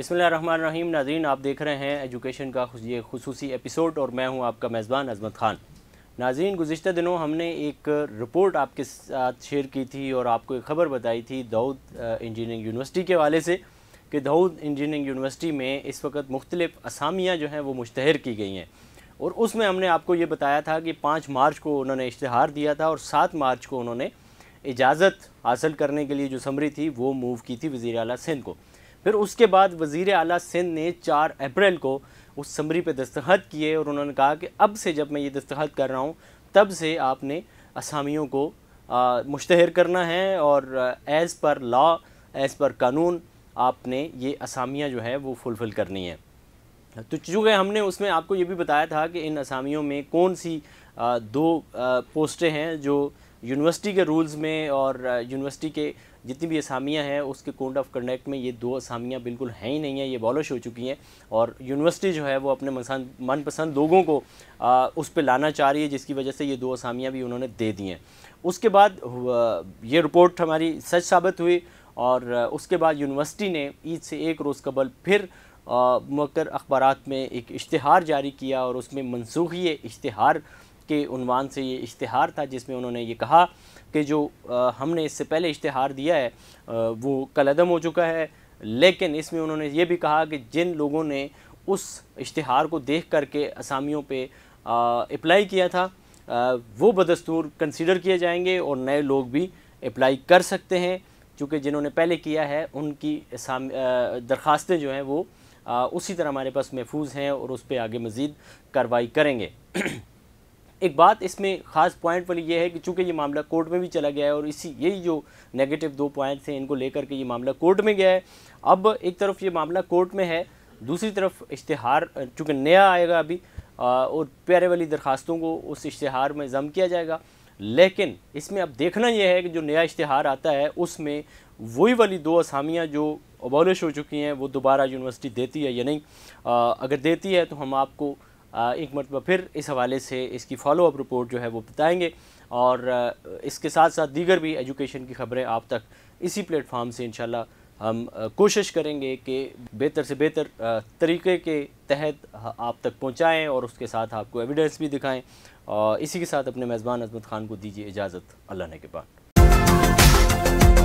बसमान रहीम नाजरीन आप देख रहे हैं एजुकेशन का ये खसूस एपिसोड और मैं हूँ आपका मेज़बान अजमत ख़ान नाजरीन गुज्त दिनों हमने एक रिपोर्ट आपके साथ शेयर की थी और आपको एक ख़बर बताई थी दाऊद इंजीनियरिंग यूनिवर्सिटी के हवाले से कि दाऊद इंजीनियरिंग यूनिवर्सिटी में इस वक्त मुख्तलिफ असामियाँ जो हैं वो मुश्तहर की गई हैं और उसमें हमने आपको ये बताया था कि पाँच मार्च को उन्होंने इश्तहार दिया था और सात मार्च को उन्होंने इजाज़त हासिल करने के लिए जो समरी थी वो मूव की थी वज़ी अला सिंध को फिर उसके बाद वज़ी अली सिंध ने चार अप्रैल को उस समरी पर दस्तखत किए और उन्होंने कहा कि अब से जब मैं ये दस्तखत कर रहा हूँ तब से आपने असामियों को मुश्तहर करना है और as per law as per कानून आपने ये असामियाँ जो है वो फुलफ़िल करनी है तो चूँकि हमने उसमें आपको ये भी बताया था कि इन असामियों में कौन सी आ, दो पोस्टें हैं जो यूनिवर्सिटी के रूल्स में और यूनिवर्सिटी के जितनी भी असामियाँ हैं उसके कोड ऑफ कंडक्ट में ये दो असामियाँ बिल्कुल हैं ही नहीं हैं ये बॉलिश हो चुकी हैं और यूनिवर्सिटी जो है वो अपने मनपसंद लोगों को आ, उस पर लाना चाह रही है जिसकी वजह से ये दो असामियाँ भी उन्होंने दे दी हैं उसके बाद ये रिपोर्ट हमारी सच साबित हुई और उसके बाद यूनिवर्सिटी ने ईद से एक रोज़ कबल फिर मकर अखबार में एक इश्तहार जारी किया और उसमें मनसूखी इश्तहार के उनवान से ये इश्तहार था जिसमें उन्होंने ये कहा कि जो आ, हमने इससे पहले इश्तहार दिया है आ, वो कलदम हो चुका है लेकिन इसमें उन्होंने ये भी कहा कि जिन लोगों ने उस इश्तहार को देख करके असामियों पे अप्लाई किया था आ, वो बदस्तूर कंसिडर किए जाएंगे और नए लोग भी अप्लाई कर सकते हैं चूँकि जिन्होंने पहले किया है उनकी दरख्वास्तें जो हैं वो आ, उसी तरह हमारे पास महफूज हैं और उस पर आगे मज़ीद कार्रवाई करेंगे एक बात इसमें ख़ास पॉइंट वाली ये है कि चूंकि ये मामला कोर्ट में भी चला गया है और इसी यही जो नेगेटिव दो पॉइंट्स हैं इनको लेकर के ये मामला कोर्ट में गया है अब एक तरफ ये मामला कोर्ट में है दूसरी तरफ इश्तहार चूँकि नया आएगा अभी और प्यारे वाली दरख्वास्तों को उस इश्तहार में ज़म किया जाएगा लेकिन इसमें अब देखना यह है कि जो नया इश्तहार आता है उसमें वही वाली दो असामियाँ जो अबॉलिश हो चुकी हैं वो दोबारा यूनिवर्सिटी देती है या नहीं आ, अगर देती है तो हम आपको एक मरतबा फिर इस हवाले से इसकी फॉलो अप रिपोर्ट जो है वो बताएँगे और इसके साथ साथ दीगर भी एजुकेशन की खबरें आप तक इसी प्लेटफार्म से इन हम कोशिश करेंगे कि बेहतर से बेहतर तरीके के तहत आप तक पहुँचाएँ और उसके साथ आपको एविडेंस भी दिखाएँ और इसी के साथ अपने मेज़बान अजमत खान को दीजिए इजाज़त अल्लाह ने के बाद